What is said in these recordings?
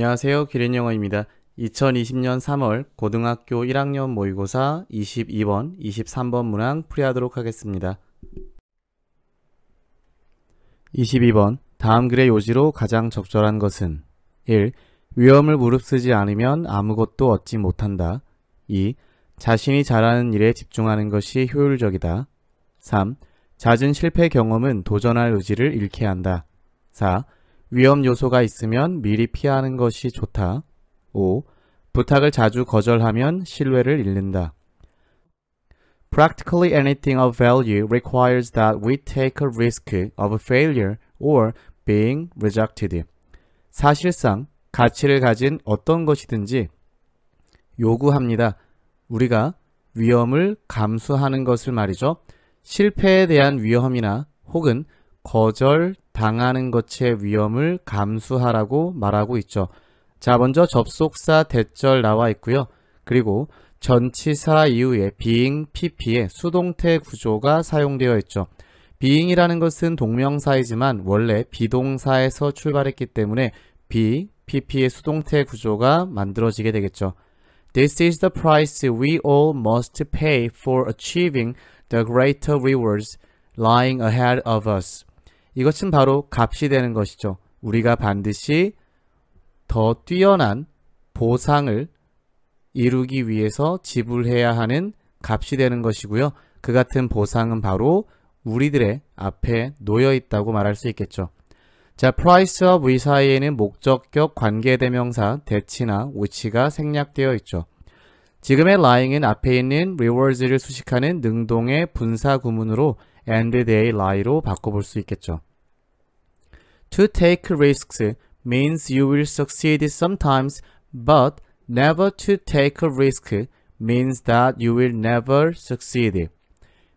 안녕하세요. 기린 영어입니다. 2020년 3월 고등학교 1학년 모의고사 22번, 23번 문항 풀이하도록 하겠습니다. 22번 다음 글의 요지로 가장 적절한 것은 1. 위험을 무릅쓰지 않으면 아무것도 얻지 못한다. 2. 자신이 잘하는 일에 집중하는 것이 효율적이다. 3. 잦은 실패 경험은 도전할 의지를 잃게 한다. 4. 위험 요소가 있으면 미리 피하는 것이 좋다. 5. 부탁을 자주 거절하면 신뢰를 잃는다. Practically anything of value requires that we take a risk of failure or being rejected. 사실상 가치를 가진 어떤 것이든지 요구합니다. 우리가 위험을 감수하는 것을 말이죠. 실패에 대한 위험이나 혹은 거절 당하는 것의 위험을 감수하라고 말하고 있죠. 자 먼저 접속사 대절 나와 있고요. 그리고 전치사 이후에 being, pp의 수동태 구조가 사용되어 있죠. being이라는 것은 동명사이지만 원래 비동사에서 출발했기 때문에 be, pp의 수동태 구조가 만들어지게 되겠죠. This is the price we all must pay for achieving the greater rewards lying ahead of us. 이것은 바로 값이 되는 것이죠. 우리가 반드시 더 뛰어난 보상을 이루기 위해서 지불해야 하는 값이 되는 것이고요. 그 같은 보상은 바로 우리들의 앞에 놓여 있다고 말할 수 있겠죠. 자, price of 의사이에는 목적격 관계대명사 대치나 위치가 생략되어 있죠. 지금의 lying은 앞에 있는 rewards를 수식하는 능동의 분사 구문으로 and they lie로 바꿔볼 수 있겠죠. To take risks means you will succeed sometimes, but never to take a risk means that you will never succeed.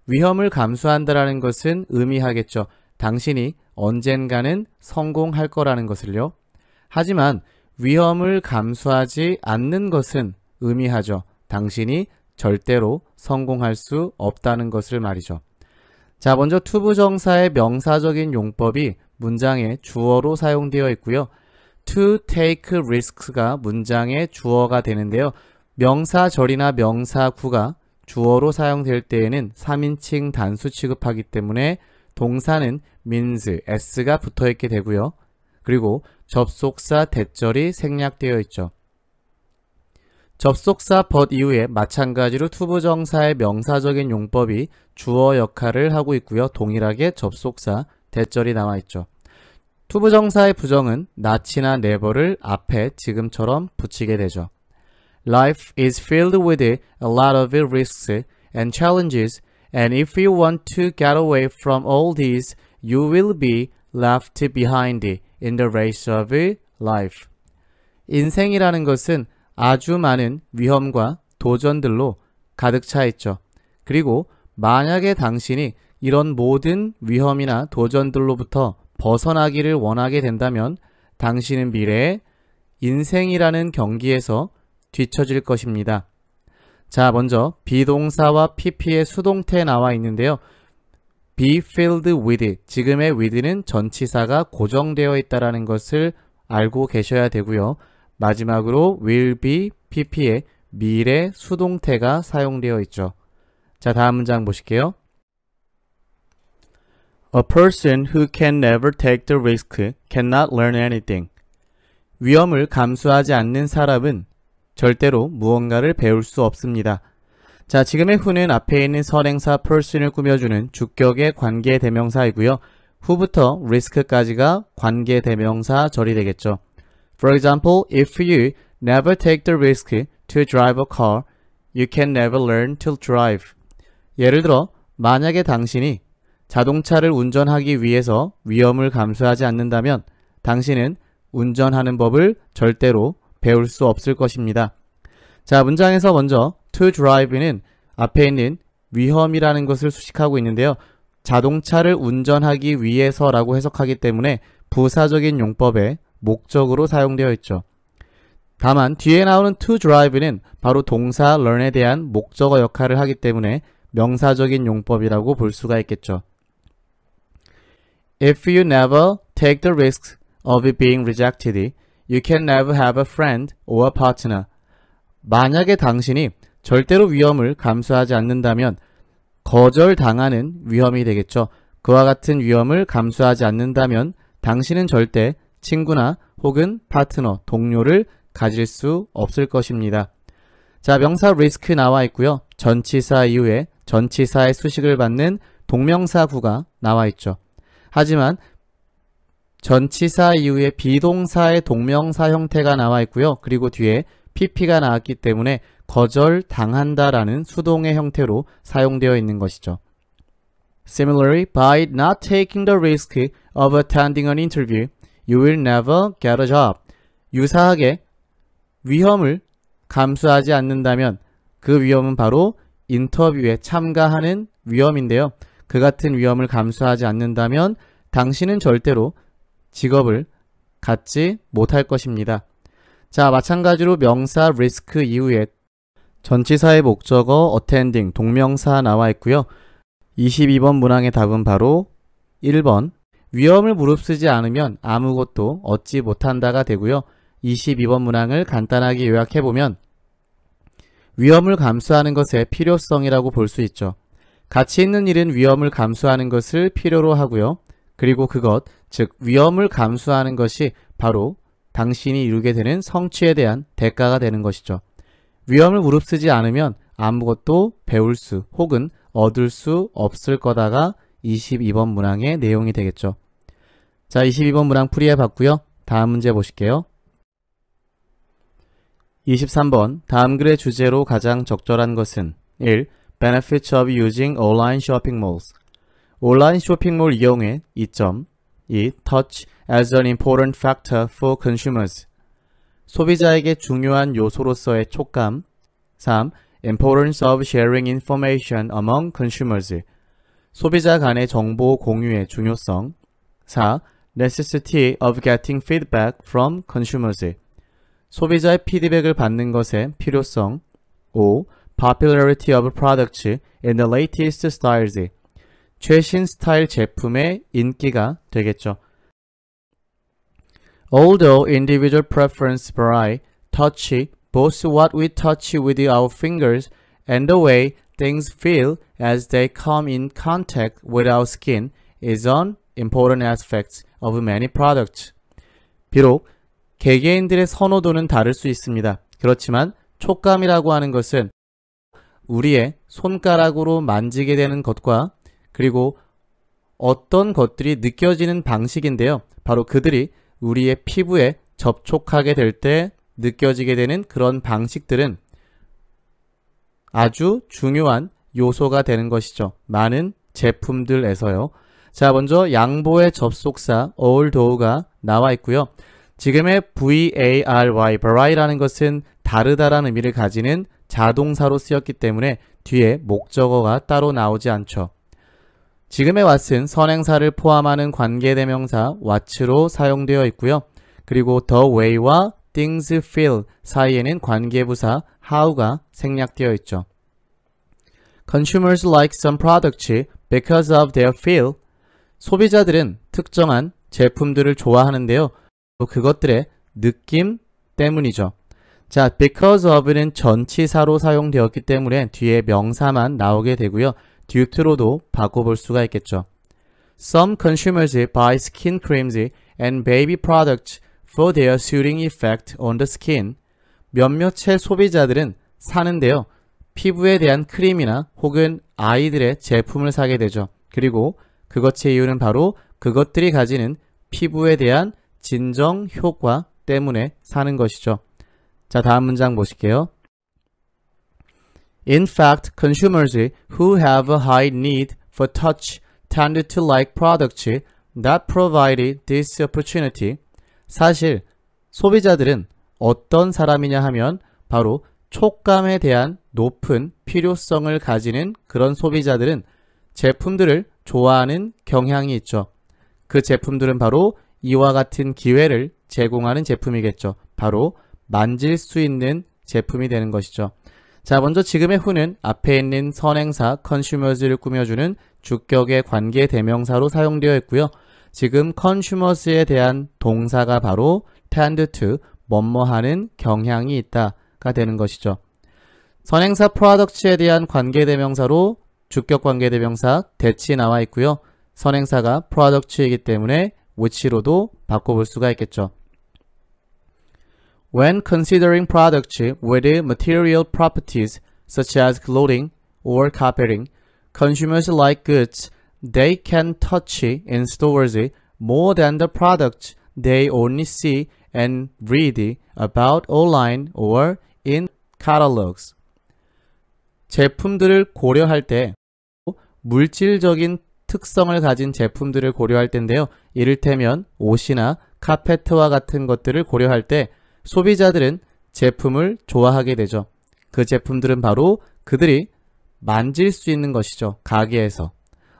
위험을 감수한다라는 것은 의미하겠죠. 당신이 언젠가는 성공할 거라는 것을요. 하지만 위험을 감수하지 않는 것은 의미하죠. 당신이 절대로 성공할 수 없다는 것을 말이죠. 자 먼저 투부정사의 명사적인 용법이 문장의 주어로 사용되어 있고요. to take risks가 문장의 주어가 되는데요. 명사절이나 명사구가 주어로 사용될 때에는 3인칭 단수 취급하기 때문에 동사는 means, s가 붙어있게 되고요. 그리고 접속사 대절이 생략되어 있죠. 접속사 but 이후에 마찬가지로 투부정사의 명사적인 용법이 주어 역할을 하고 있고요. 동일하게 접속사 대절이 남아있죠. 투부정사의 부정은 not이나 never를 앞에 지금처럼 붙이게 되죠. Life is filled with a lot of risks and challenges and if you want to get away from all these, you will be left behind in the race of life. 인생이라는 것은 아주 많은 위험과 도전들로 가득 차 있죠. 그리고 만약에 당신이 이런 모든 위험이나 도전들로부터 벗어나기를 원하게 된다면 당신은 미래에 인생이라는 경기에서 뒤처질 것입니다. 자, 먼저 비동사와 pp의 수동태에 나와 있는데요. be filled with it. 지금의 with는 전치사가 고정되어 있다는 것을 알고 계셔야 되고요. 마지막으로 will be pp의 미래 수동태가 사용되어 있죠. 자, 다음 문장 보실게요. A person who can never take the risk cannot learn anything. 위험을 감수하지 않는 사람은 절대로 무언가를 배울 수 없습니다. 자, 지금의 who는 앞에 있는 선행사 person을 꾸며주는 주격의 관계 대명사이고요. 후부터 risk까지가 관계 대명사 절이 되겠죠. For example, if you never take the risk to drive a car, you can never learn to drive. 예를 들어, 만약에 당신이 자동차를 운전하기 위해서 위험을 감수하지 않는다면 당신은 운전하는 법을 절대로 배울 수 없을 것입니다. 자, 문장에서 먼저 to drive는 앞에 있는 위험이라는 것을 수식하고 있는데요. 자동차를 운전하기 위해서라고 해석하기 때문에 부사적인 용법에 목적으로 사용되어 있죠. 다만 뒤에 나오는 to drive는 바로 동사 learn에 대한 목적어 역할을 하기 때문에 명사적인 용법이라고 볼 수가 있겠죠. If you never take the r i s k of it being rejected, you can never have a friend or a partner. 만약에 당신이 절대로 위험을 감수하지 않는다면 거절당하는 위험이 되겠죠. 그와 같은 위험을 감수하지 않는다면 당신은 절대 친구나 혹은 파트너, 동료를 가질 수 없을 것입니다. 자, 명사 risk 나와 있고요. 전치사 이후에 전치사의 수식을 받는 동명사구가 나와 있죠. 하지만 전치사 이후에 비동사의 동명사 형태가 나와 있고요. 그리고 뒤에 pp가 나왔기 때문에 거절당한다라는 수동의 형태로 사용되어 있는 것이죠. Similarly, by not taking the risk of attending an interview, You will never get a job. 유사하게 위험을 감수하지 않는다면 그 위험은 바로 인터뷰에 참가하는 위험인데요. 그 같은 위험을 감수하지 않는다면 당신은 절대로 직업을 갖지 못할 것입니다. 자, 마찬가지로 명사 risk 이후에 전치사의 목적어 attending 동명사 나와 있고요. 22번 문항의 답은 바로 1번 위험을 무릅쓰지 않으면 아무것도 얻지 못한다가 되고요. 22번 문항을 간단하게 요약해보면 위험을 감수하는 것의 필요성이라고 볼 수 있죠. 가치 있는 일은 위험을 감수하는 것을 필요로 하고요. 그리고 그것, 즉 위험을 감수하는 것이 바로 당신이 이루게 되는 성취에 대한 대가가 되는 것이죠. 위험을 무릅쓰지 않으면 아무것도 배울 수 혹은 얻을 수 없을 거다가 22번 문항의 내용이 되겠죠. 자, 22번 문항 풀이해 봤고요. 다음 문제 보실게요. 23번 다음 글의 주제로 가장 적절한 것은 1. Benefits of using online shopping malls 온라인 쇼핑몰 이용의 이점 2. Touch as an important factor for consumers 소비자에게 중요한 요소로서의 촉감 3. Importance of sharing information among consumers 소비자 간의 정보 공유의 중요성 4. necessity of getting feedback from consumers. 소비자의 피드백을 받는 것의 필요성. 5. popularity of products in the latest styles. 최신 스타일 제품의 인기가 되겠죠. Although individual preference vary, touch both what we touch with our fingers and the way things feel as they come in contact with our skin is an important aspect. of many products. 비록 개개인들의 선호도는 다를 수 있습니다. 그렇지만 촉감이라고 하는 것은 우리의 손가락으로 만지게 되는 것과 그리고 어떤 것들이 느껴지는 방식인데요. 바로 그들이 우리의 피부에 접촉하게 될 때 느껴지게 되는 그런 방식들은 아주 중요한 요소가 되는 것이죠. 많은 제품들에서요. 자, 먼저 양보의 접속사 a l l t h o 가 나와 있고요. 지금의 var, vary라는 것은 다르다라는 의미를 가지는 자동사로 쓰였기 때문에 뒤에 목적어가 따로 나오지 않죠. 지금의 what은 선행사를 포함하는 관계대명사 what로 사용되어 있고요. 그리고 the way와 things feel 사이에는 관계부사 how가 생략되어 있죠. Consumers like some products because of their feel 소비자들은 특정한 제품들을 좋아하는데요. 그것들의 느낌 때문이죠. 자, because of는 전치사로 사용되었기 때문에 뒤에 명사만 나오게 되고요. due to로도 바꿔볼 수가 있겠죠. Some consumers buy skin creams and baby products for their soothing effect on the skin. 몇몇의 소비자들은 사는데요. 피부에 대한 크림이나 혹은 아이들의 제품을 사게 되죠. 그리고 그것의 이유는 바로 그것들이 가지는 피부에 대한 진정 효과 때문에 사는 것이죠. 자, 다음 문장 보실게요. In fact, consumers who have a high need for touch tend to like products that provide this opportunity. 사실 소비자들은 어떤 사람이냐 하면 바로 촉감에 대한 높은 필요성을 가지는 그런 소비자들은 제품들을 좋아하는 경향이 있죠. 그 제품들은 바로 이와 같은 기회를 제공하는 제품이겠죠. 바로 만질 수 있는 제품이 되는 것이죠. 자 먼저 지금의 후는 앞에 있는 선행사 컨슈머즈를 꾸며주는 주격의 관계 대명사로 사용되어 있고요. 지금 컨슈머즈에 대한 동사가 바로 tend to 뭐뭐하는 경향이 있다가 되는 것이죠. 선행사 products에 대한 관계 대명사로 주격관계대명사 대치 나와 있고요. 선행사가 product이기 때문에 which로도 바꿔볼 수가 있겠죠. When considering products with material properties such as clothing or carpeting, consumers like goods they can touch in stores more than the products they only see and read about online or in catalogs. 제품들을 고려할 때 물질적인 특성을 가진 제품들을 고려할 텐데요. 이를테면 옷이나 카페트와 같은 것들을 고려할 때 소비자들은 제품을 좋아하게 되죠. 그 제품들은 바로 그들이 만질 수 있는 것이죠. 가게에서.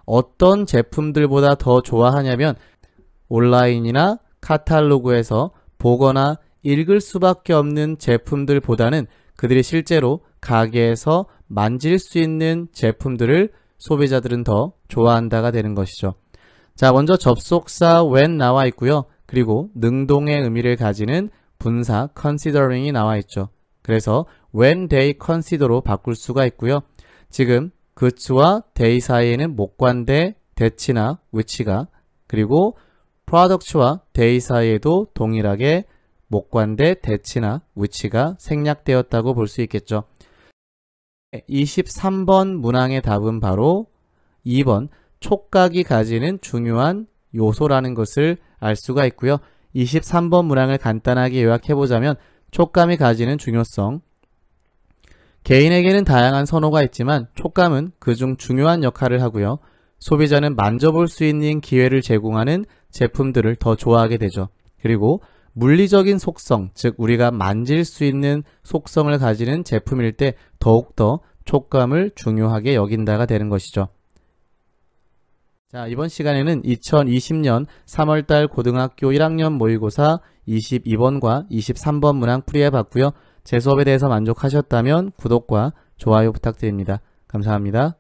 어떤 제품들보다 더 좋아하냐면 온라인이나 카탈로그에서 보거나 읽을 수밖에 없는 제품들보다는 그들이 실제로 가게에서 만질 수 있는 제품들을 소비자들은 더 좋아한다가 되는 것이죠. 자, 먼저 접속사 when 나와 있고요. 그리고 능동의 의미를 가지는 분사 considering이 나와 있죠. 그래서 when they consider로 바꿀 수가 있고요. 지금 그츠와 they 사이에는 목관대, 대치나 위치가 그리고 product와 they 사이에도 동일하게 목관대, 대치나 위치가 생략되었다고 볼 수 있겠죠. 23번 문항의 답은 바로 2번 촉각이 가지는 중요한 요소라는 것을 알 수가 있고요. 23번 문항을 간단하게 요약해보자면 촉감이 가지는 중요성 개인에게는 다양한 선호가 있지만 촉감은 그중 중요한 역할을 하고요. 소비자는 만져볼 수 있는 기회를 제공하는 제품들을 더 좋아하게 되죠. 그리고 물리적인 속성, 즉 우리가 만질 수 있는 속성을 가지는 제품일 때 더욱더 촉감을 중요하게 여긴다가 되는 것이죠. 자, 이번 시간에는 2020년 3월달 고등학교 1학년 모의고사 22번과 23번 문항 풀이해 봤고요. 제 수업에 대해서 만족하셨다면 구독과 좋아요 부탁드립니다. 감사합니다.